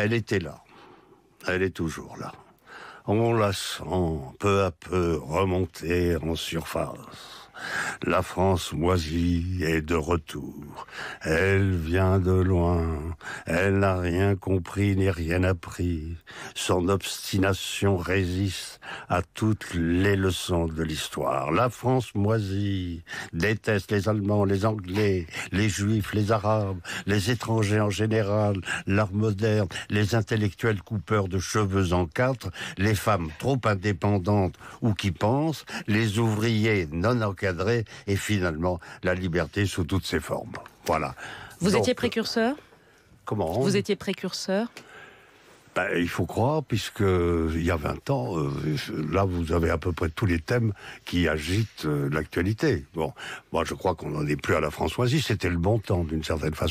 elle était là. Elle est toujours là. On la sent peu à peu remonter en surface. La France moisie est de retour. Elle vient de loin, elle n'a rien compris ni rien appris. Son obstination résiste à toutes les leçons de l'histoire. La France moisie déteste les Allemands, les Anglais, les Juifs, les Arabes, les étrangers en général, l'art moderne, les intellectuels coupeurs de cheveux en quatre, les femmes trop indépendantes ou qui pensent, les ouvriers non encadrés et finalement la liberté sous toutes ses formes. Voilà. Vous étiez précurseur vous étiez précurseur ben, il faut croire, puisque il y a 20 ans, euh, là, vous avez à peu près tous les thèmes qui agitent euh, l'actualité. Bon, moi, je crois qu'on n'en est plus à la Françoisie. C'était le bon temps, d'une certaine façon.